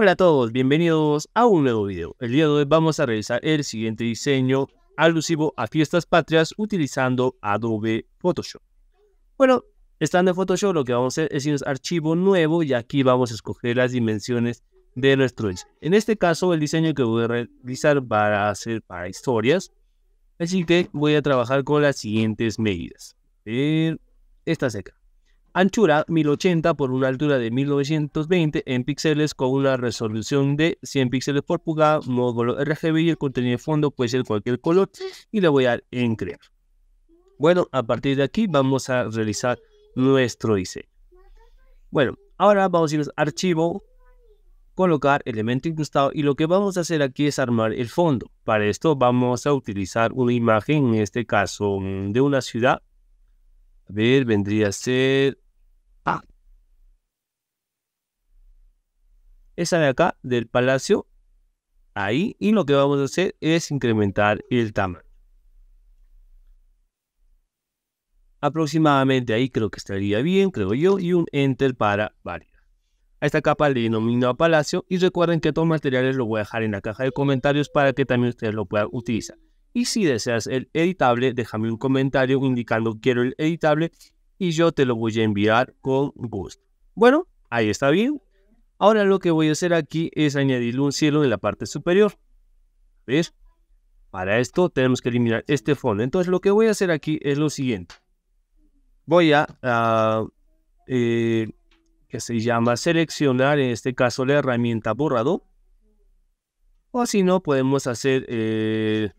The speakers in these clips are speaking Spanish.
Hola a todos, bienvenidos a un nuevo video. El día de hoy vamos a realizar el siguiente diseño alusivo a fiestas patrias utilizando Adobe Photoshop. Bueno, estando en Photoshop lo que vamos a hacer es irnos a archivo nuevo y aquí vamos a escoger las dimensiones de nuestro diseño. En este caso el diseño que voy a realizar va a ser para historias, así que voy a trabajar con las siguientes medidas. Esta seca anchura 1080 por una altura de 1920 en píxeles con una resolución de 100 píxeles por pulgada, módulo RGB y el contenido de fondo puede ser cualquier color y le voy a dar en crear. Bueno, a partir de aquí vamos a realizar nuestro diseño. Bueno, ahora vamos a ir a archivo, colocar elemento incrustado y lo que vamos a hacer aquí es armar el fondo. Para esto vamos a utilizar una imagen, en este caso mm, de una ciudad. A ver, vendría a ser esa de acá, del palacio, ahí, y lo que vamos a hacer es incrementar el tamaño. Aproximadamente ahí creo que estaría bien, creo yo, y un Enter para varias. A esta capa le a palacio y recuerden que todos los materiales los voy a dejar en la caja de comentarios para que también ustedes lo puedan utilizar. Y si deseas el editable, déjame un comentario indicando quiero el editable y yo te lo voy a enviar con gusto. Bueno, ahí está bien. Ahora lo que voy a hacer aquí es añadirle un cielo en la parte superior. ¿Ves? Para esto tenemos que eliminar este fondo. Entonces lo que voy a hacer aquí es lo siguiente. Voy a, ah, eh, que se llama seleccionar en este caso la herramienta borrado. O si no, podemos hacer eh,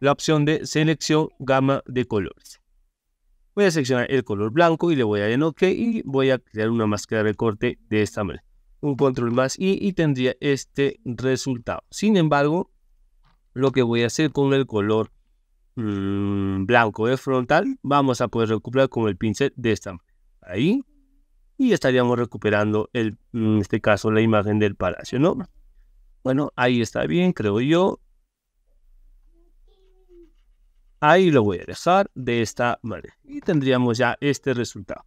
la opción de selección gama de colores. Voy a seleccionar el color blanco y le voy a dar en OK y voy a crear una máscara de corte de esta manera un control más y, tendría este resultado. Sin embargo, lo que voy a hacer con el color mm, blanco de frontal, vamos a poder recuperar con el pincel de esta manera. Ahí. Y estaríamos recuperando, el, en este caso, la imagen del palacio, ¿no? Bueno, ahí está bien, creo yo. Ahí lo voy a dejar de esta manera. Y tendríamos ya este resultado.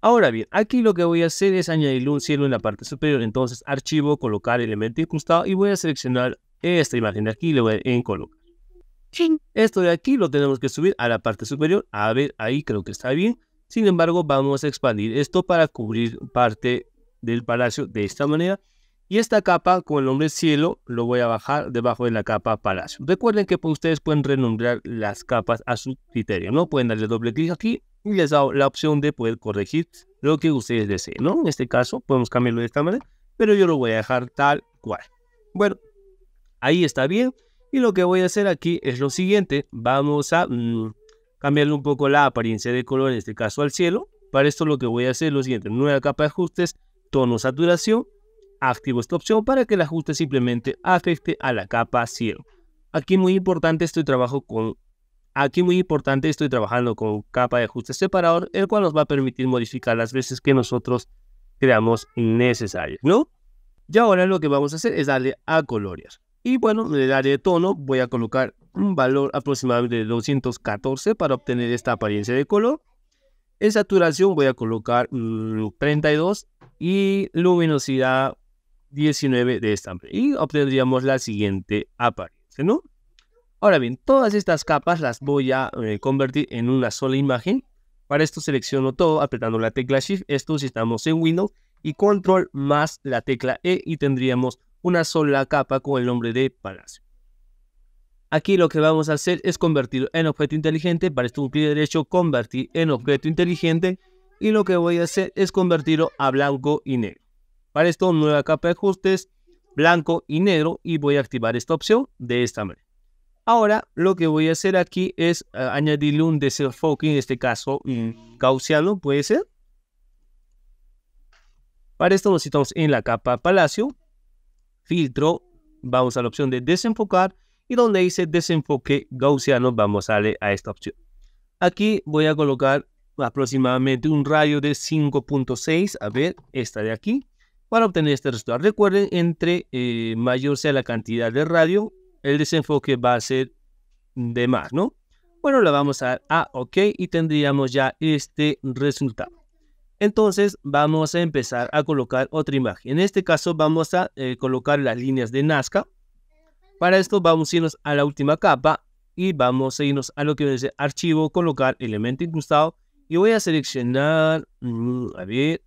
Ahora bien, aquí lo que voy a hacer es añadirle un cielo en la parte superior. Entonces, archivo, colocar elemento incrustado y voy a seleccionar esta imagen de aquí y le voy a en colocar. Esto de aquí lo tenemos que subir a la parte superior. A ver, ahí creo que está bien. Sin embargo, vamos a expandir esto para cubrir parte del palacio de esta manera. Y esta capa con el nombre cielo lo voy a bajar debajo de la capa palacio. Recuerden que ustedes pueden renombrar las capas a su criterio, ¿no? Pueden darle doble clic aquí y les da la opción de poder corregir lo que ustedes deseen, ¿no? En este caso podemos cambiarlo de esta manera, pero yo lo voy a dejar tal cual. Bueno, ahí está bien. Y lo que voy a hacer aquí es lo siguiente. Vamos a mm, cambiarle un poco la apariencia de color, en este caso al cielo. Para esto lo que voy a hacer es lo siguiente. Nueva capa de ajustes, tono saturación. Activo esta opción para que el ajuste simplemente afecte a la capa cielo. Aquí muy importante, estoy trabajo con Aquí muy importante estoy trabajando con capa de ajuste separador, el cual nos va a permitir modificar las veces que nosotros creamos necesarias, ¿no? Y ahora lo que vamos a hacer es darle a colorear. Y bueno, en el área de tono voy a colocar un valor aproximadamente de 214 para obtener esta apariencia de color. En saturación voy a colocar 32 mm, y luminosidad 19 de estambre. Y obtendríamos la siguiente apariencia, ¿no? Ahora bien, todas estas capas las voy a eh, convertir en una sola imagen. Para esto selecciono todo apretando la tecla Shift, esto si estamos en Windows, y Control más la tecla E y tendríamos una sola capa con el nombre de Palacio. Aquí lo que vamos a hacer es convertirlo en objeto inteligente, para esto un clic derecho, convertir en objeto inteligente, y lo que voy a hacer es convertirlo a blanco y negro. Para esto, nueva capa de ajustes, blanco y negro, y voy a activar esta opción de esta manera. Ahora lo que voy a hacer aquí es eh, añadirle un desenfoque, en este caso gaussiano, ¿puede ser? Para esto nos citamos en la capa Palacio, filtro, vamos a la opción de desenfocar y donde dice desenfoque gaussiano vamos a darle a esta opción. Aquí voy a colocar aproximadamente un radio de 5.6, a ver, esta de aquí, para obtener este resultado. Recuerden, entre eh, mayor sea la cantidad de radio, el desenfoque va a ser de más, ¿no? Bueno, le vamos a dar a OK y tendríamos ya este resultado. Entonces vamos a empezar a colocar otra imagen. En este caso vamos a eh, colocar las líneas de Nazca. Para esto vamos a irnos a la última capa y vamos a irnos a lo que dice archivo, colocar elemento incrustado. Y voy a seleccionar, mm, a ver,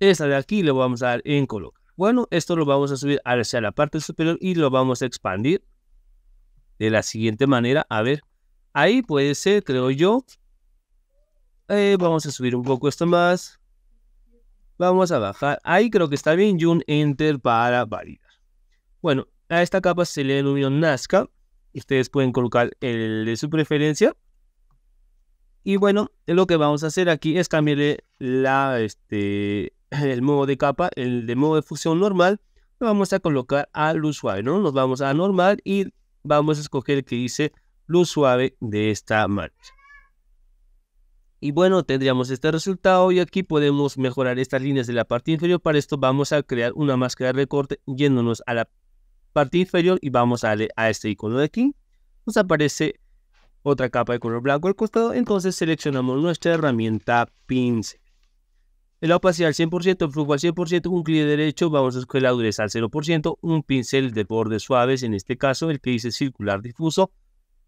esta de aquí le vamos a dar en colocar. Bueno, esto lo vamos a subir hacia la parte superior y lo vamos a expandir de la siguiente manera. A ver, ahí puede ser, creo yo. Eh, vamos a subir un poco esto más. Vamos a bajar. Ahí creo que está bien. Y un enter para validar. Bueno, a esta capa se le denomina Nazca. Ustedes pueden colocar el de su preferencia. Y bueno, lo que vamos a hacer aquí es cambiarle la, este, el modo de capa, el de modo de fusión normal, lo vamos a colocar a luz suave, ¿no? Nos vamos a normal y vamos a escoger el que dice luz suave de esta manera. Y bueno, tendríamos este resultado y aquí podemos mejorar estas líneas de la parte inferior. Para esto vamos a crear una máscara de recorte yéndonos a la parte inferior y vamos a darle a este icono de aquí. Nos aparece otra capa de color blanco al costado, entonces seleccionamos nuestra herramienta pincel. El opacidad al 100%, flujo al 100%, un clic derecho, vamos escoger la dureza al 0%, un pincel de bordes suaves, en este caso el que dice circular difuso.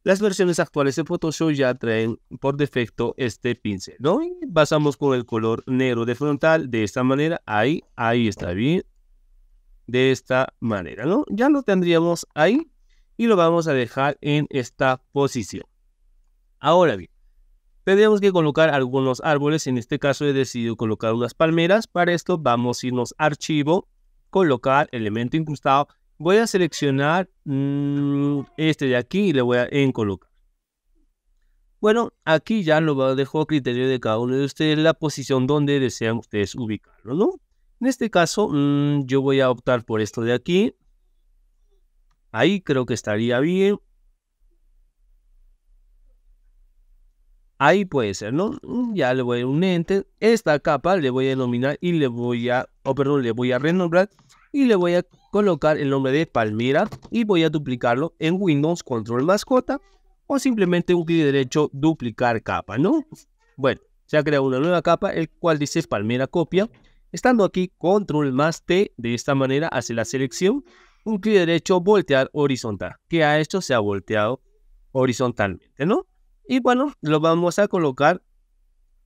Las versiones actuales de Photoshop ya traen por defecto este pincel, ¿no? Y pasamos con el color negro de frontal, de esta manera, ahí, ahí está bien, de esta manera, ¿no? Ya lo tendríamos ahí y lo vamos a dejar en esta posición. Ahora bien, Tendríamos que colocar algunos árboles, en este caso he decidido colocar unas palmeras. Para esto vamos a irnos a archivo, colocar elemento incrustado. Voy a seleccionar mm, este de aquí y le voy a en colocar. Bueno, aquí ya lo dejo a criterio de cada uno de ustedes la posición donde desean ustedes ubicarlo, ¿no? En este caso, mm, yo voy a optar por esto de aquí. Ahí creo que estaría bien. Ahí puede ser, ¿no? Mm, ya le voy a un enter. Esta capa le voy a denominar y le voy a, o perdón, le voy a renombrar y le voy a colocar el nombre de palmera y voy a duplicarlo en Windows Control mascota o simplemente un clic derecho duplicar capa, ¿no? Bueno, se ha creado una nueva capa, el cual dice Palmera copia. Estando aquí, control más T, de esta manera hace la selección, un clic derecho, voltear horizontal. ¿Qué ha hecho? Se ha volteado horizontalmente, ¿no? Y bueno, lo vamos a colocar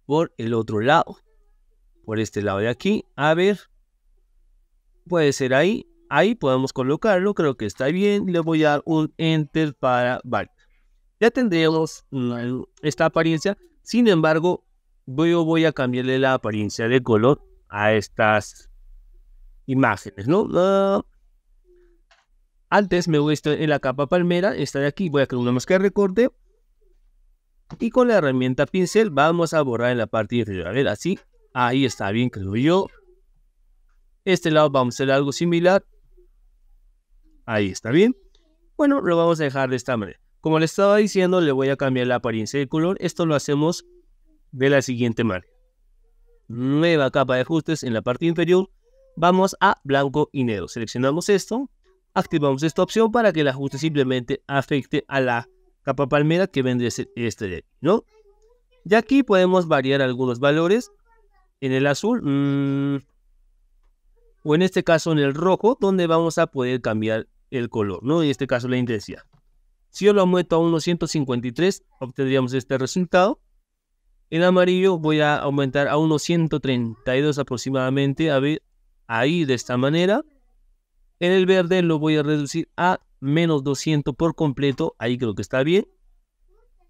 por el otro lado. Por este lado de aquí. A ver. Puede ser ahí. Ahí podemos colocarlo. Creo que está bien. Le voy a dar un Enter para Bart. Ya tendremos esta apariencia. Sin embargo, yo voy a cambiarle la apariencia de color a estas imágenes, ¿no? Ah. antes me voy a estar en la capa palmera, esta de aquí, voy a crear una máscara recorte y con la herramienta pincel vamos a borrar en la parte inferior. A ver, así. Ahí está bien, creo yo. Este lado vamos a hacer algo similar. Ahí está bien. Bueno, lo vamos a dejar de esta manera. Como le estaba diciendo, le voy a cambiar la apariencia de color. Esto lo hacemos de la siguiente manera. Nueva capa de ajustes en la parte inferior. Vamos a blanco y negro. Seleccionamos esto. Activamos esta opción para que el ajuste simplemente afecte a la capa palmera que vendría este de aquí, ¿no? Y aquí podemos variar algunos valores. En el azul, mm, o en este caso en el rojo, donde vamos a poder cambiar el color, ¿no? En este caso la intensidad. Si yo lo aumento a unos 153, obtendríamos este resultado. En amarillo voy a aumentar a unos 132 aproximadamente, a ver, ahí de esta manera. En el verde lo voy a reducir a menos 200 por completo, ahí creo que está bien.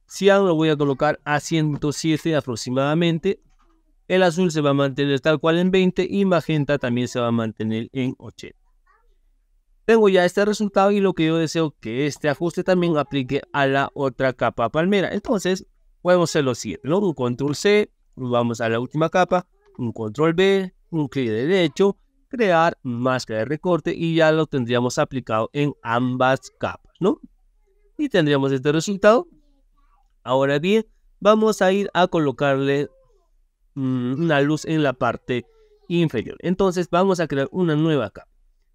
Si ahora lo voy a colocar a 107 aproximadamente, el azul se va a mantener tal cual en 20 y magenta también se va a mantener en 80. Tengo ya este resultado y lo que yo deseo que este ajuste también aplique a la otra capa palmera. Entonces, podemos hacer lo siguiente, Un control C, vamos a la última capa, un control B, un clic derecho, crear máscara de recorte y ya lo tendríamos aplicado en ambas capas, ¿no? Y tendríamos este resultado. Ahora bien, vamos a ir a colocarle mm, una luz en la parte inferior. Entonces vamos a crear una nueva capa.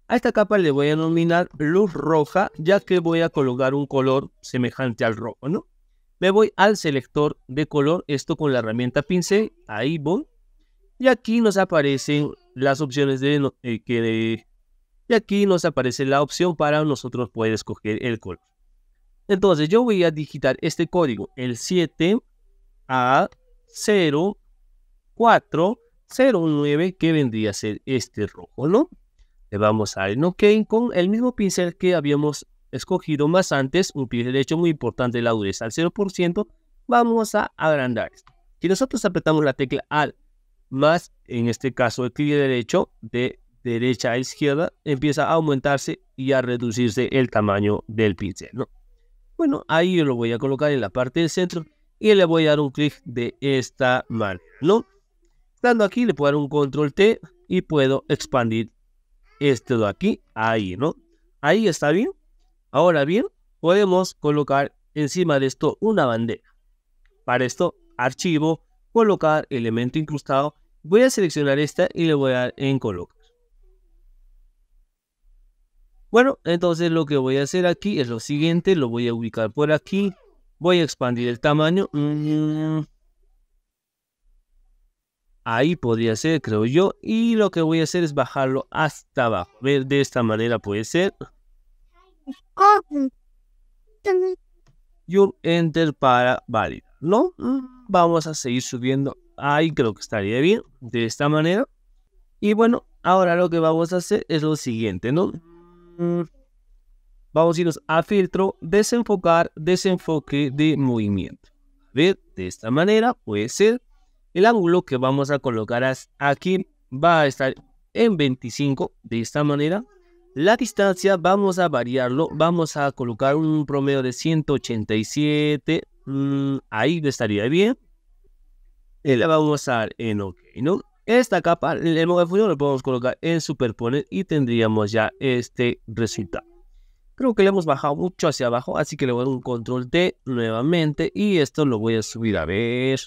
A esta capa le voy a nominar luz roja, ya que voy a colocar un color semejante al rojo, ¿no? Me voy al selector de color, esto con la herramienta pincel, ahí voy. Y aquí nos aparecen las opciones de eh, que y aquí nos aparece la opción para nosotros poder escoger el color. Entonces yo voy a digitar este código, el 7A0409 que vendría a ser este rojo, ¿no? Le vamos a dar en OK con el mismo pincel que habíamos escogido más antes, un pincel hecho muy importante, la dureza al 0%, vamos a agrandar esto. Si nosotros apretamos la tecla Alt más en este caso el clic derecho de derecha a izquierda empieza a aumentarse y a reducirse el tamaño del pincel. Bueno, ahí yo lo voy a colocar en la parte del centro y le voy a dar un clic de esta manera. ¿no? Dando aquí le puedo dar un control T y puedo expandir esto de aquí, ahí, ¿no? Ahí está bien. Ahora bien, podemos colocar encima de esto una bandera. Para esto, archivo, colocar elemento incrustado. Voy a seleccionar esta y le voy a dar en colocar. Bueno, entonces lo que voy a hacer aquí es lo siguiente. Lo voy a ubicar por aquí. Voy a expandir el tamaño. Mm, ahí podría ser, creo yo. Y lo que voy a hacer es bajarlo hasta abajo. Ver, de esta manera puede ser. Y un enter para validar ¿no? vamos a seguir subiendo. Ahí creo que estaría bien, de esta manera. Y bueno, ahora lo que vamos a hacer es lo siguiente, ¿no? Mm, vamos a irnos a filtro, desenfocar, desenfoque de movimiento. A ver, de esta manera puede ser. El ángulo que vamos a colocar aquí va a estar en 25, de esta manera. La distancia vamos a variarlo, vamos a colocar un promedio de 187, Mm, ahí estaría bien. Le eh, la vamos a usar en OK, ¿no? Esta capa, el, de lo podemos colocar en Superponer y tendríamos ya este resultado. Creo que le hemos bajado mucho hacia abajo, así que le voy a dar un control T nuevamente y esto lo voy a subir a ver.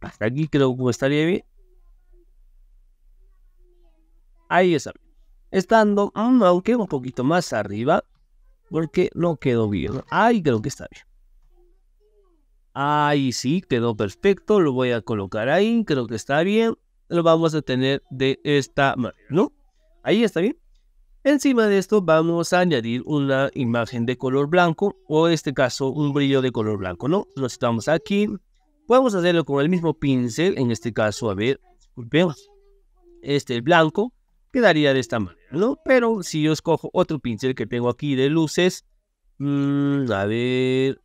Hasta aquí creo que estaría bien. Ahí está. Estando, aunque un poquito más arriba, porque no quedó bien. Ahí creo que está bien. Ahí sí, quedó perfecto, lo voy a colocar ahí, creo que está bien. Lo vamos a tener de esta manera, ¿no? Ahí está bien. Encima de esto vamos a añadir una imagen de color blanco o en este caso un brillo de color blanco, ¿no? Lo estamos aquí. Podemos hacerlo con el mismo pincel, en este caso, a ver, disculpen, este blanco quedaría de esta manera, ¿no? Pero si yo escojo otro pincel que tengo aquí de luces, mm, a ver,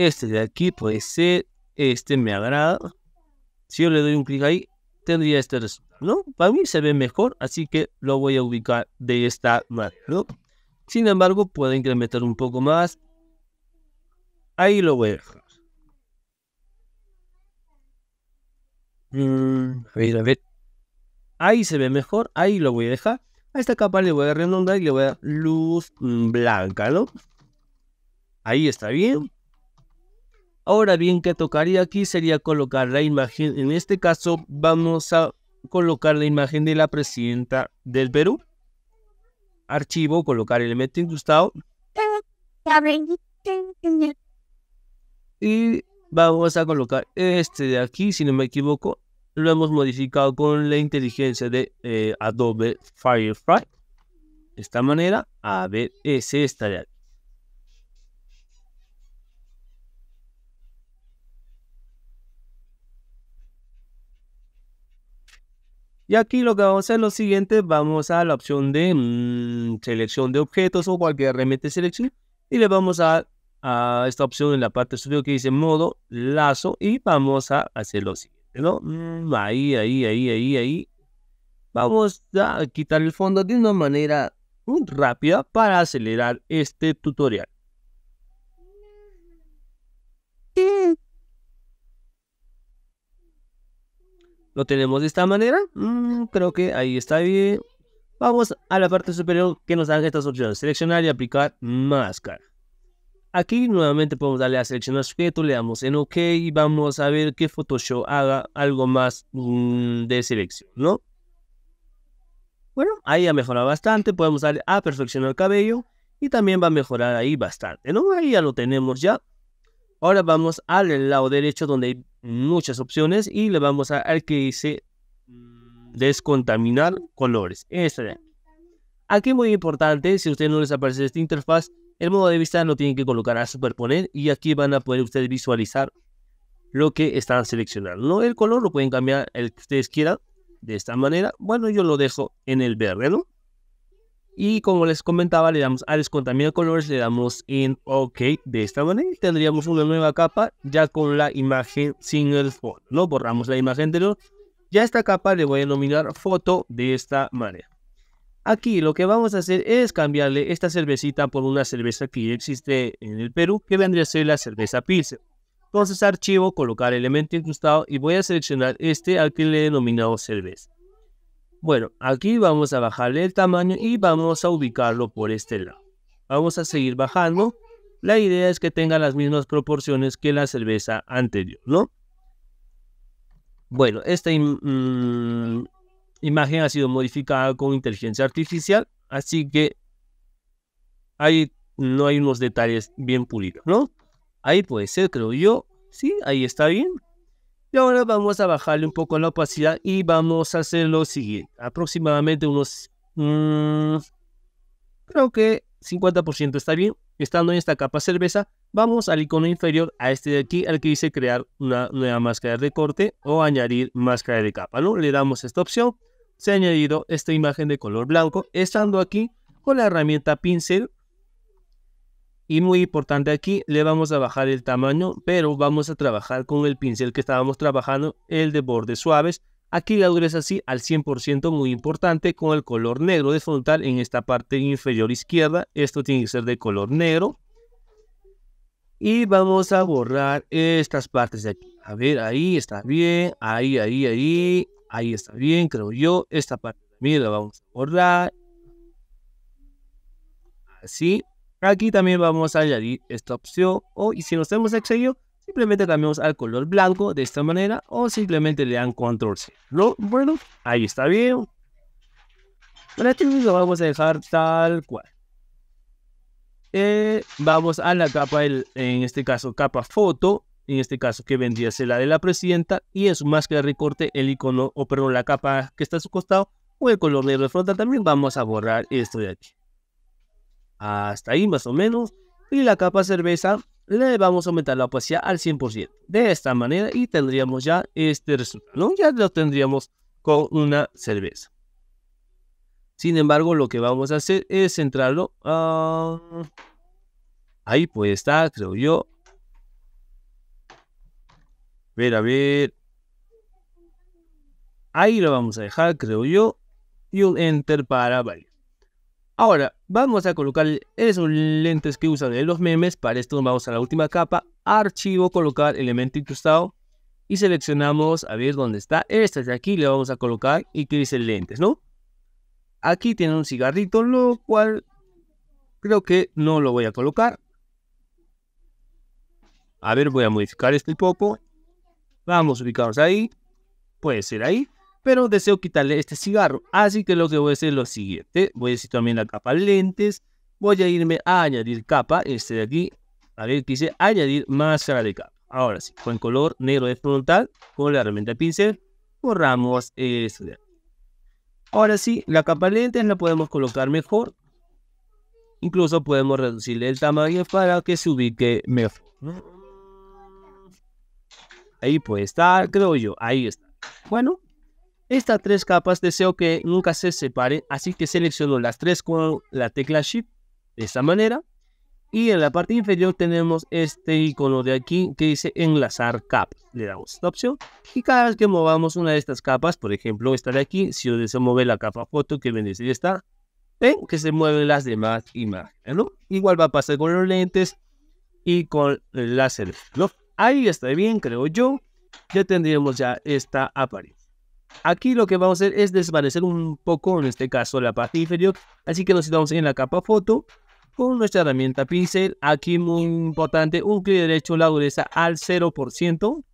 este de aquí puede ser, este me agrada. Si yo le doy un clic ahí, tendría este resultado, ¿no? Para mí se ve mejor, así que lo voy a ubicar de esta manera, Sin embargo, puedo incrementar un poco más. Ahí lo voy a dejar. Mm, a ver, a ver. Ahí se ve mejor, ahí lo voy a dejar. A esta capa le voy a redondar y le voy a dar luz blanca, Ahí está bien. Ahora bien, que tocaría aquí sería colocar la imagen, en este caso vamos a colocar la imagen de la presidenta del Perú. Archivo, colocar elemento incrustado. Y vamos a colocar este de aquí, si no me equivoco. Lo hemos modificado con la inteligencia de eh, Adobe Firefly. De esta manera, a ver, es esta de aquí. Y aquí lo que vamos a hacer es lo siguiente, vamos a la opción de selección de objetos o cualquier herramienta de selección y le vamos a, a esta opción en la parte superior que dice modo lazo y vamos a hacer lo siguiente, ¿no? ahí, ahí, ahí, ahí, ahí. Vamos a quitar el fondo de una manera muy rápida para acelerar este tutorial. Lo tenemos de esta manera. Mm, creo que ahí está bien. Vamos a la parte superior que nos dan estas opciones. Seleccionar y aplicar máscara. Aquí nuevamente podemos darle a seleccionar sujeto, le damos en OK y vamos a ver que Photoshop haga algo más mm, de selección, ¿no? Bueno, ahí ha mejorado bastante, podemos darle a perfeccionar el cabello y también va a mejorar ahí bastante, ¿no? Ahí ya lo tenemos ya, Ahora vamos al lado derecho donde hay muchas opciones y le vamos a, al que dice mm, descontaminar colores. Este aquí. muy importante, si a ustedes no les aparece esta interfaz, el modo de vista lo tienen que colocar a superponer y aquí van a poder ustedes visualizar lo que están seleccionando. El color lo pueden cambiar el que ustedes quieran de esta manera. Bueno, yo lo dejo en el verde, ¿no? Y como les comentaba, le damos a descontaminar colores, le damos en OK. De esta manera tendríamos una nueva capa ya con la imagen sin el fondo. ¿no? Borramos la imagen anterior. Ya esta capa le voy a denominar foto de esta manera. Aquí lo que vamos a hacer es cambiarle esta cervecita por una cerveza que ya existe en el Perú, que vendría a ser la cerveza Pilsen. Entonces archivo, colocar elemento incrustado y voy a seleccionar este al que le he denominado cerveza. Bueno, aquí vamos a bajarle el tamaño y vamos a ubicarlo por este lado. Vamos a seguir bajando. La idea es que tenga las mismas proporciones que la cerveza anterior, ¿no? Bueno, esta mm, imagen ha sido modificada con inteligencia artificial, así que ahí no hay unos detalles bien pulidos, ¿no? Ahí puede ser, creo yo. Sí, ahí está bien. Y ahora vamos a bajarle un poco la opacidad y vamos a hacer lo siguiente. Aproximadamente unos... Mm, creo que 50% está bien. Estando en esta capa cerveza, vamos al icono inferior a este de aquí, al que dice crear una nueva máscara de corte o añadir máscara de capa. ¿no? Le damos esta opción. Se ha añadido esta imagen de color blanco. Estando aquí, con la herramienta pincel, y muy importante aquí, le vamos a bajar el tamaño, pero vamos a trabajar con el pincel que estábamos trabajando, el de bordes suaves. Aquí la dureza así al 100% muy importante con el color negro de frontal en esta parte inferior izquierda. Esto tiene que ser de color negro. Y vamos a borrar estas partes de aquí. A ver, ahí está bien, ahí, ahí, ahí, ahí está bien, creo yo. Esta parte también la vamos a borrar. Así, Aquí también vamos a añadir esta opción o y si nos hemos excedido, simplemente cambiamos al color blanco de esta manera o simplemente le dan control C. ¿No? Bueno, ahí está bien. Para este lo vamos a dejar tal cual. Eh, vamos a la capa, en este caso capa foto, en este caso que vendría a ser la de la presidenta y es más que recorte el icono o perdón la capa que está a su costado o el color negro de frontal también vamos a borrar esto de aquí. Hasta ahí más o menos. Y la capa cerveza le vamos a aumentar la opacidad al 100%. De esta manera y tendríamos ya este resultado. Ya lo tendríamos con una cerveza. Sin embargo, lo que vamos a hacer es centrarlo. Ah, ahí puede estar, creo yo. A ver, a ver. Ahí lo vamos a dejar, creo yo. Y un enter para varios. Ahora, vamos a colocar esos lentes que usan en los memes. Para esto vamos a la última capa, archivo, colocar elemento incrustado. Y seleccionamos, a ver dónde está, esta de aquí, le vamos a colocar y que dice lentes, ¿no? Aquí tiene un cigarrito, lo cual creo que no lo voy a colocar. A ver, voy a modificar este poco. Vamos a ubicarnos ahí. Puede ser ahí pero deseo quitarle este cigarro. Así que lo que voy a hacer es lo siguiente. Voy a decir también la capa lentes. Voy a irme a añadir capa, este de aquí. A ver, quise añadir más de capa. Ahora sí, con color negro de frontal, con la herramienta pincel, borramos esto de aquí. Ahora sí, la capa lentes la podemos colocar mejor. Incluso podemos reducirle el tamaño para que se ubique mejor. Ahí puede estar, creo yo. Ahí está. Bueno, estas tres capas deseo que nunca se separen, así que selecciono las tres con la tecla Shift de esta manera. Y en la parte inferior tenemos este icono de aquí que dice enlazar cap Le damos esta opción. Y cada vez que movamos una de estas capas, por ejemplo esta de aquí, si yo deseo mover la capa foto que viene de esta, ven que se mueven las demás imágenes. Igual va a pasar con los lentes y con el láser. Ahí está bien, creo yo. Ya tendríamos ya esta apariencia. Aquí lo que vamos a hacer es desvanecer un poco, en este caso, la parte inferior. Así que nos situamos en la capa foto con nuestra herramienta pincel. Aquí muy importante, un clic derecho, la dureza al 0%.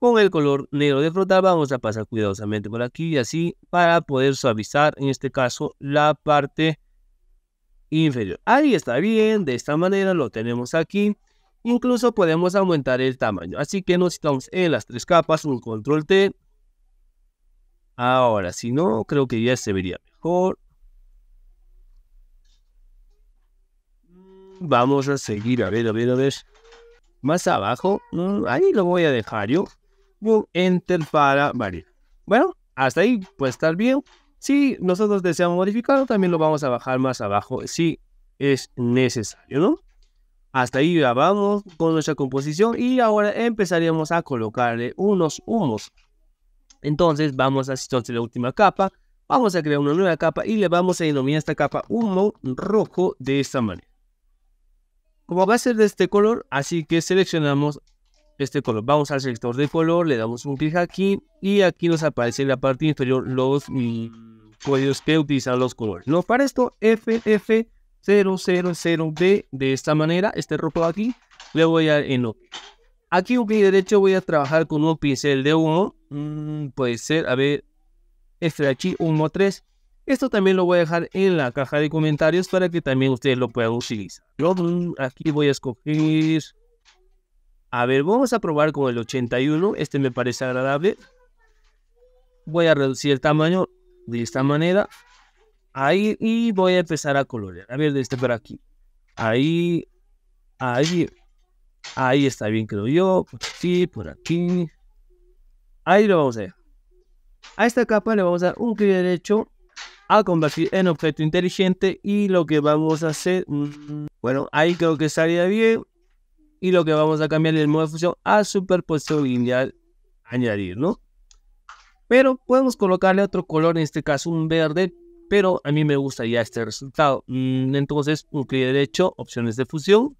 Con el color negro de frotar vamos a pasar cuidadosamente por aquí y así para poder suavizar, en este caso, la parte inferior. Ahí está bien, de esta manera lo tenemos aquí. Incluso podemos aumentar el tamaño. Así que nos situamos en las tres capas, un control T, Ahora, si no, creo que ya se vería mejor. Mm, vamos a seguir, a ver, a ver, a ver. Más abajo, mm, ahí lo voy a dejar yo. enter para variar. Bueno, hasta ahí puede estar bien. Si nosotros deseamos modificarlo, también lo vamos a bajar más abajo si es necesario, ¿no? Hasta ahí ya vamos con nuestra composición y ahora empezaríamos a colocarle unos humos. Entonces vamos a entonces la última capa, vamos a crear una nueva capa y le vamos a denominar esta capa humo rojo de esta manera. Como va a ser de este color, así que seleccionamos este color. Vamos al selector de color, le damos un clic aquí y aquí nos aparece en la parte inferior los mm, códigos que utilizan los colores. No, para esto ff 000 b de esta manera, este rojo de aquí, le voy a dar en OK. Aquí un clic derecho voy a trabajar con un pincel de humo Mm, puede ser, a ver, este de aquí, 3... Esto también lo voy a dejar en la caja de comentarios para que también ustedes lo puedan utilizar. Yo mm, aquí voy a escoger... A ver, vamos a probar con el 81. Este me parece agradable. Voy a reducir el tamaño de esta manera. Ahí y voy a empezar a colorear. A ver, de este por aquí. Ahí, ahí, ahí está bien, creo yo. Por aquí, por aquí. Ahí lo vamos a hacer. A esta capa le vamos a dar un clic derecho a convertir en objeto inteligente y lo que vamos a hacer, mm, bueno, ahí creo que salía bien y lo que vamos a cambiar el modo de fusión a superposición lineal, añadir, ¿no? Pero podemos colocarle otro color, en este caso un verde, pero a mí me gusta ya este resultado. Mm, entonces, un clic derecho, opciones de fusión,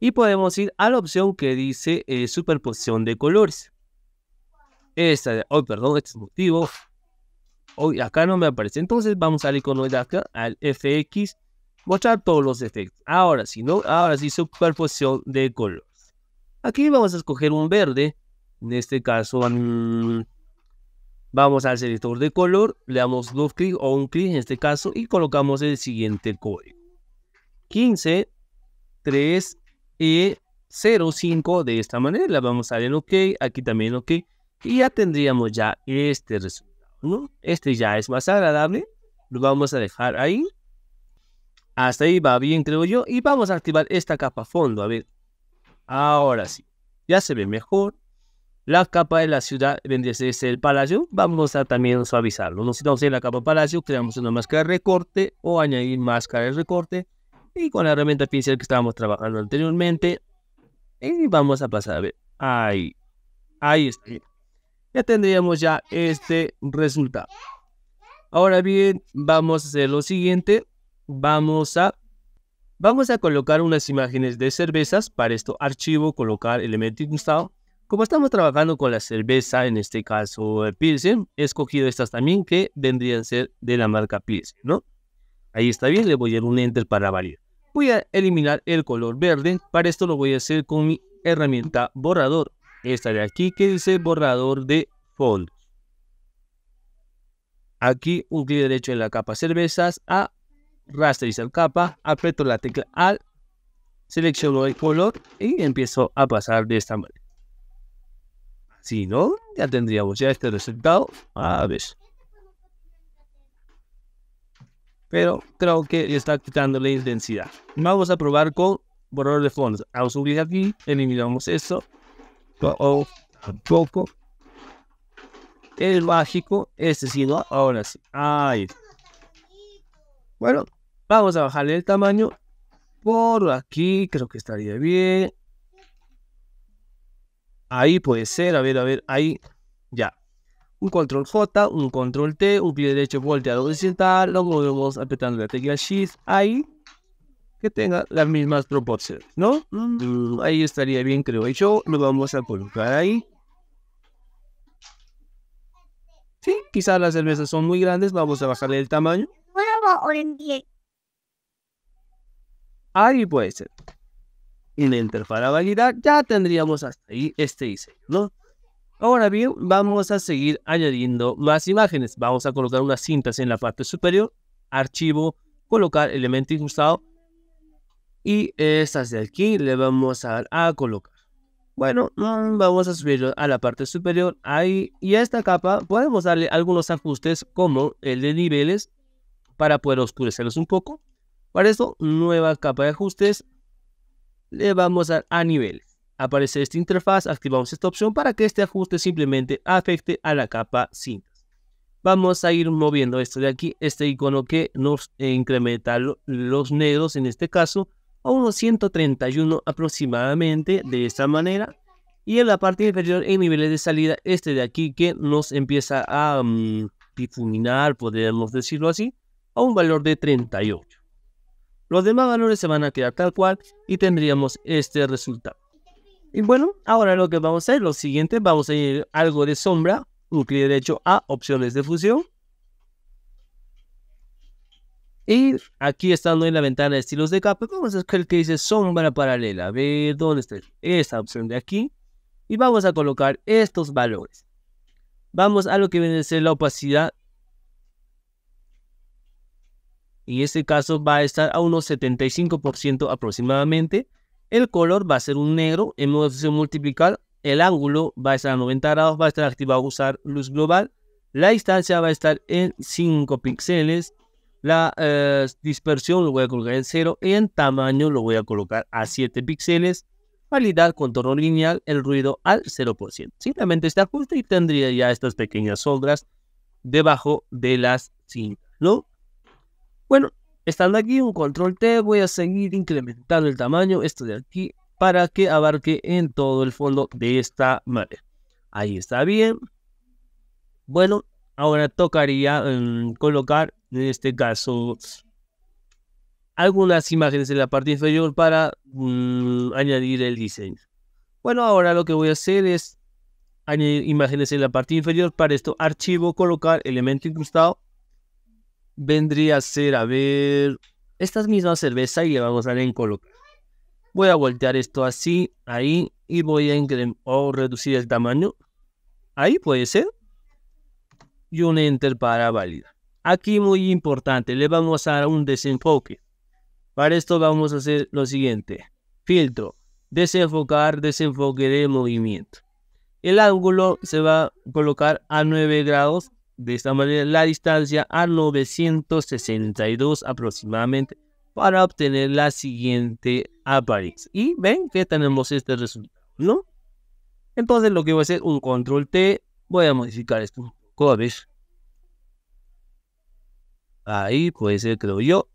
y podemos ir a la opción que dice eh, superposición de colores. Esta, oh, perdón, este es motivo. Hoy acá no me aparece. Entonces vamos al icono de acá, al FX, mostrar todos los efectos. Ahora sí, ¿no? Ahora sí, superposición de colores. Aquí vamos a escoger un verde. En este caso, vamos al selector de color, le damos dos clics o un clic en este caso y colocamos el siguiente código. 15, 3, y eh, 0,5 de esta manera. Vamos a dar en OK, aquí también OK. Y ya tendríamos ya este resultado, ¿no? Este ya es más agradable. Lo vamos a dejar ahí. Hasta ahí va bien, creo yo. Y vamos a activar esta capa fondo. A ver. Ahora sí. Ya se ve mejor. La capa de la ciudad vendría a ser el palacio. Vamos a también suavizarlo. Nos en en la capa palacio. Creamos una máscara de recorte o añadir máscara de recorte y con la herramienta pincel que estábamos trabajando anteriormente. Y vamos a pasar a ver. Ahí. Ahí está. Ya tendríamos ya este resultado. Ahora bien, vamos a hacer lo siguiente. Vamos a, vamos a colocar unas imágenes de cervezas. Para esto, archivo, colocar elemento incrustado. Como estamos trabajando con la cerveza, en este caso eh, Pilsen, he escogido estas también que vendrían a ser de la marca Pilsen, ¿no? Ahí está bien, le voy a dar un enter para variar. Voy a eliminar el color verde. Para esto lo voy a hacer con mi herramienta borrador. Esta de aquí que dice borrador de fold. Aquí un clic derecho en la capa cervezas a rasterizar capa. Aprieto la tecla Alt. Selecciono el color y empiezo a pasar de esta manera. Si no, ya tendríamos ya este resultado. A ver pero creo que está quitando la intensidad. Vamos a probar con borrador de fondos. a subir aquí, eliminamos esto. Un poco. El mágico, este sí, ¿no? Ahora sí. Ahí. Bueno, vamos a bajarle el tamaño. Por aquí creo que estaría bien. Ahí puede ser, a ver, a ver, ahí. Ya un control J, un control T, un clic derecho volteado horizontal, luego vamos apretando la tecla Shift ahí, que tenga las mismas proporciones, ¿no? Mm, ahí estaría bien, creo yo. Lo vamos a colocar ahí. Sí, quizás las cervezas son muy grandes, vamos a bajarle el tamaño. Ahí puede ser. En interfaz a validar, ya tendríamos hasta ahí este diseño, ¿no? Ahora bien, vamos a seguir añadiendo más imágenes. Vamos a colocar unas cintas en la parte superior, archivo, colocar elemento ajustado. Y estas de aquí le vamos a, a colocar. Bueno, mm, vamos a subirlo a la parte superior, ahí, y a esta capa podemos darle algunos ajustes como el de niveles para poder oscurecerlos un poco. Para eso, nueva capa de ajustes, le vamos a, dar a niveles. Aparece esta interfaz, activamos esta opción para que este ajuste simplemente afecte a la capa cintas. Vamos a ir moviendo esto de aquí, este icono que nos incrementa los negros en este caso, a unos 131 aproximadamente de esta manera. Y en la parte inferior en niveles de salida, este de aquí que nos empieza a mm, difuminar, podríamos decirlo así, a un valor de 38. Los demás valores se van a quedar tal cual y tendríamos este resultado. Y bueno, ahora lo que vamos a hacer, lo siguiente, vamos a ir algo de sombra, un clic derecho a opciones de fusión. Y aquí estando en la ventana de estilos de capa, vamos a escoger el que dice sombra paralela. A ver, ¿dónde está? Esta opción de aquí. Y vamos a colocar estos valores. Vamos a lo que viene a ser la opacidad. Y en este caso va a estar a unos 75% aproximadamente. El color va a ser un negro, en modo de multiplicar, el ángulo va a estar a 90 grados, va a estar activado a usar luz global, la distancia va a estar en 5 píxeles, la eh, dispersión lo voy a colocar en 0 en tamaño lo voy a colocar a 7 píxeles, Validad, contorno lineal, el ruido al 0%. Simplemente está ajuste y tendría ya estas pequeñas sombras debajo de las cintas, ¿no? Bueno, Estando aquí un control T voy a seguir incrementando el tamaño, esto de aquí, para que abarque en todo el fondo de esta manera. Ahí está bien. Bueno, ahora tocaría em, colocar en este caso algunas imágenes en la parte inferior para mm, añadir el diseño. Bueno, ahora lo que voy a hacer es añadir imágenes en la parte inferior. Para esto, archivo, colocar elemento incrustado vendría a ser, a ver, estas mismas cerveza y le vamos a dar en colocar. Voy a voltear esto así, ahí, y voy a reducir el tamaño. Ahí puede ser. Y un enter para válida. Aquí muy importante, le vamos a dar un desenfoque. Para esto vamos a hacer lo siguiente. Filtro, desenfocar, desenfoque de movimiento. El ángulo se va a colocar a 9 grados de esta manera la distancia a 962 aproximadamente para obtener la siguiente apariencia. Y ven que tenemos este resultado, ¿no? Entonces lo que voy a hacer, un control T, voy a modificar esto un Ahí puede ser, creo yo.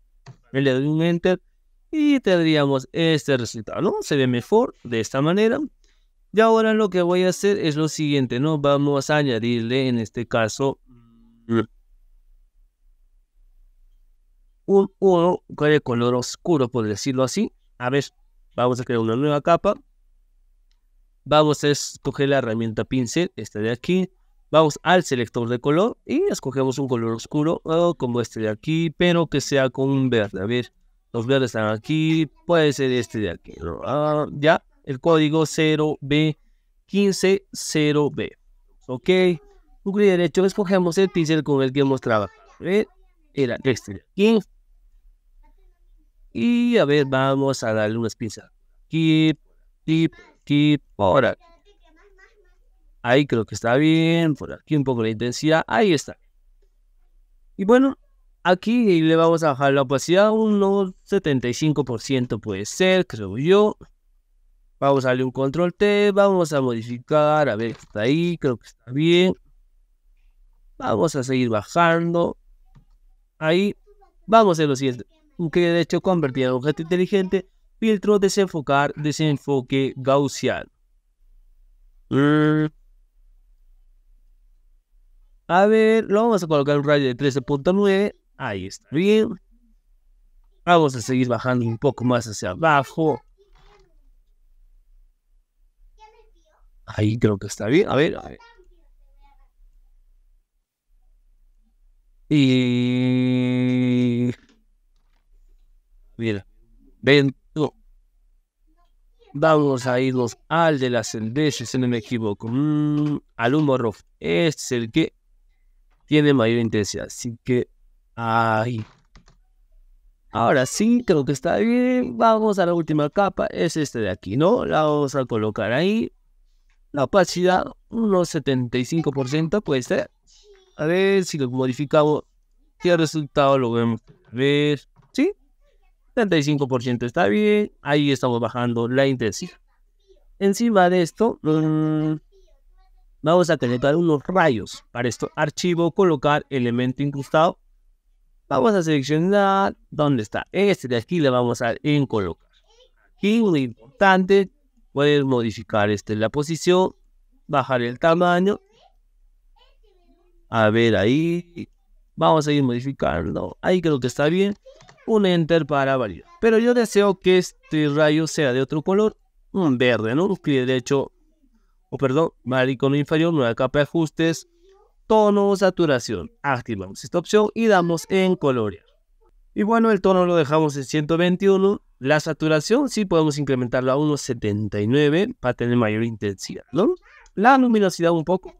Le doy un enter y tendríamos este resultado, ¿no? Se ve mejor de esta manera. Y ahora lo que voy a hacer es lo siguiente, ¿no? Vamos a añadirle en este caso un color oscuro, por decirlo así. A ver, vamos a crear una nueva capa. Vamos a escoger la herramienta pincel, esta de aquí. Vamos al selector de color y escogemos un color oscuro, como este de aquí, pero que sea con un verde. A ver, los verdes están aquí, puede ser este de aquí. Ah, ya, el código 0B150B. Ok clic derecho escogemos el teaser con el que mostraba. trabajado. Eh, era este Y a ver, vamos a darle unas pinzas. Keep, keep, keep. por Ahí creo que está bien. Por aquí un poco la intensidad. Ahí está. Y bueno, aquí le vamos a bajar la opacidad unos 75% puede ser, creo yo. Vamos a darle un control T, vamos a modificar, a ver, está ahí, creo que está bien. Vamos a seguir bajando. Ahí. Vamos a hacer lo siguiente. Que de hecho convertido en objeto inteligente. Filtro desenfocar, desenfoque gaussiano. Mm. A ver, lo vamos a colocar un rayo de 13.9. Ahí está bien. Vamos a seguir bajando un poco más hacia abajo. Ahí creo que está bien. A ver, a ver. Y. Mira, ven Vamos a irnos al de las cerveza, si no me equivoco. Mm, al humo rojo. Este es el que tiene mayor intensidad. Así que. Ahí. Ahora sí, creo que está bien. Vamos a la última capa. Es este de aquí, ¿no? La vamos a colocar ahí. La opacidad, unos 75% puede ser. A ver si lo modificamos. ¿Qué el resultado lo vemos. A ver. ¿Sí? 35% está bien. Ahí estamos bajando la intensidad. Encima de esto, mm, vamos a tener unos rayos. Para esto, archivo, colocar elemento incrustado. Vamos a seleccionar dónde está. Este de aquí le vamos a en colocar. Aquí lo importante, puedes modificar este, la posición, bajar el tamaño a ver, ahí vamos a ir modificando. Ahí creo que está bien. Un enter para variar. Pero yo deseo que este rayo sea de otro color. Un verde, ¿no? clic derecho. O perdón, maricón inferior, nueva capa de ajustes. Tono, saturación. Activamos esta opción y damos en colorear. Y bueno, el tono lo dejamos en 121. La saturación sí podemos incrementarlo a 1.79 para tener mayor intensidad, La luminosidad un poco,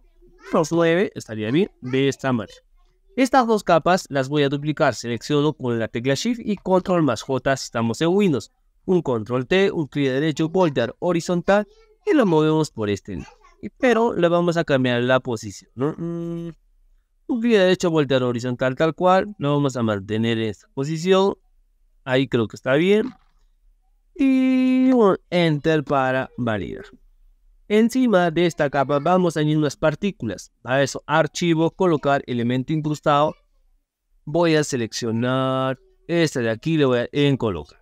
unos 9 estaría bien de esta manera. Estas dos capas las voy a duplicar, selecciono con la tecla Shift y Control más J si estamos en Windows. Un Control T, un clic derecho, voltear horizontal y lo movemos por este. Pero le vamos a cambiar la posición. Mm. Un clic derecho, voltear horizontal tal cual. Lo vamos a mantener en esta posición. Ahí creo que está bien. Y un Enter para validar. Encima de esta capa vamos a añadir unas partículas. A eso, archivo, colocar elemento incrustado. Voy a seleccionar esta de aquí, le voy a en colocar.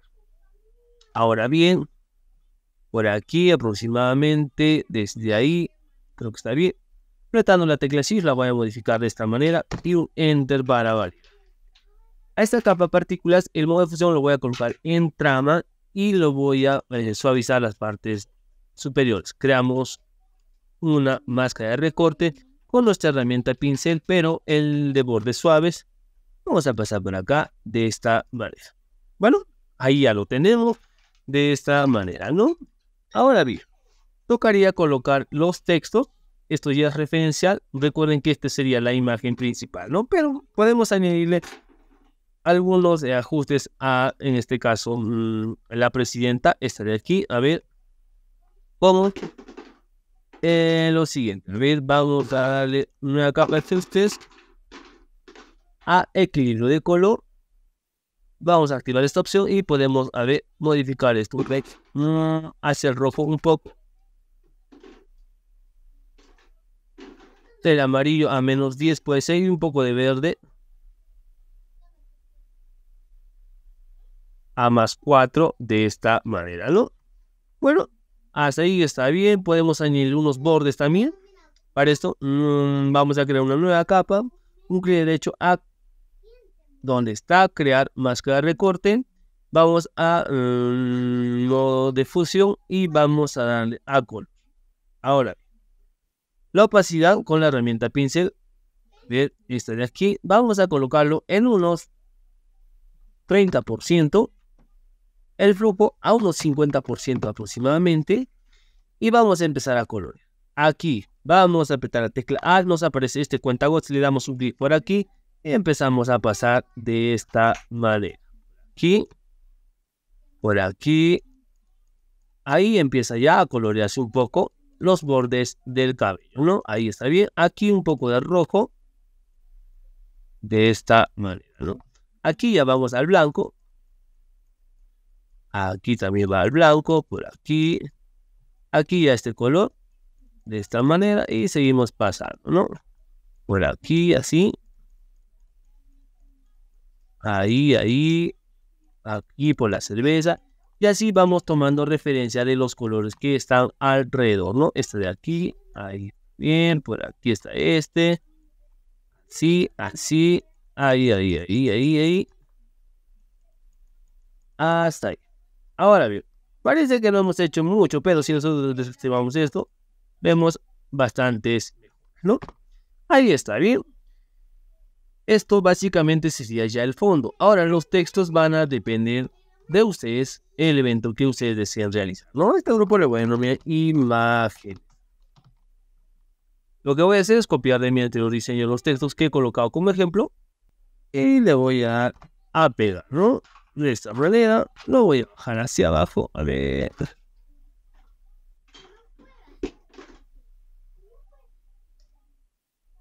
Ahora bien, por aquí aproximadamente, desde ahí, creo que está bien. Apretando la tecla Shift la voy a modificar de esta manera y un Enter para variar. A esta capa partículas, el modo de fusión lo voy a colocar en trama y lo voy a eh, suavizar las partes superiores. Creamos una máscara de recorte con nuestra herramienta pincel, pero el de bordes suaves vamos a pasar por acá de esta manera. Bueno, ahí ya lo tenemos de esta manera, ¿no? Ahora bien, tocaría colocar los textos. Esto ya es referencial. Recuerden que esta sería la imagen principal, ¿no? Pero podemos añadirle algunos ajustes a, en este caso, mm, la presidenta, esta de aquí. A ver, Vamos eh, lo siguiente. vamos a darle una capa de ustedes a equilibrio de color. Vamos a activar esta opción y podemos a ver, modificar esto. hace mm, hacer rojo un poco. El amarillo a menos 10 puede ser un poco de verde. A más 4 de esta manera, ¿no? Bueno, hasta ahí está bien. Podemos añadir unos bordes también. Para esto mm, vamos a crear una nueva capa. Un clic derecho a donde está crear máscara de recorte. Vamos a lo mm, de fusión y vamos a darle a color. Ahora, la opacidad con la herramienta pincel. Bien, esta de aquí. Vamos a colocarlo en unos 30% el flujo a unos 50% aproximadamente y vamos a empezar a colorear. Aquí vamos a apretar la tecla A, nos aparece este cuentagotas, le damos un clic por aquí y empezamos a pasar de esta manera. Aquí, por aquí, ahí empieza ya a colorearse un poco los bordes del cabello, ¿no? Ahí está bien. Aquí un poco de rojo, de esta manera, Aquí ya vamos al blanco, Aquí también va el blanco, por aquí. Aquí ya este color, de esta manera, y seguimos pasando, ¿no? Por aquí, así. Ahí, ahí. Aquí por la cerveza. Y así vamos tomando referencia de los colores que están alrededor, ¿no? Este de aquí, ahí, bien, por aquí está este. Así, así, ahí, ahí, ahí, ahí, ahí. Hasta ahí. Ahora bien, parece que no hemos hecho mucho, pero si nosotros desactivamos esto, vemos bastantes, ¿no? Ahí está, bien. Esto básicamente sería ya el fondo. Ahora los textos van a depender de ustedes el evento que ustedes desean realizar. No, este grupo le voy a denominar imagen. Lo que voy a hacer es copiar de mi anterior diseño los textos que he colocado como ejemplo y le voy a, a pegar, ¿no? de esta manera lo voy a bajar hacia abajo. A ver.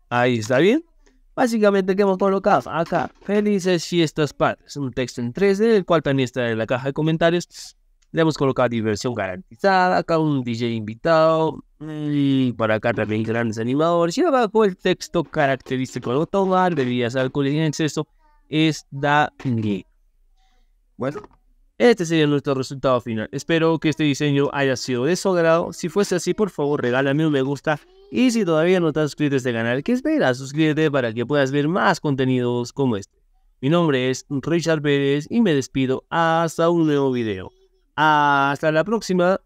Ahí está bien. Básicamente, que hemos colocado? Acá, felices fiestas padres. Un texto en 3D, el cual también está en la caja de comentarios. Le hemos colocado diversión garantizada. Acá un DJ invitado. Y para acá también grandes animadores. Y abajo el texto característico de tomar bebidas alcohólicas en exceso. es bueno, este sería nuestro resultado final. Espero que este diseño haya sido de su agrado. Si fuese así, por favor, regálame un me gusta. Y si todavía no estás suscrito a este canal, ¿qué esperas? Suscríbete para que puedas ver más contenidos como este. Mi nombre es Richard Pérez y me despido hasta un nuevo video. Hasta la próxima.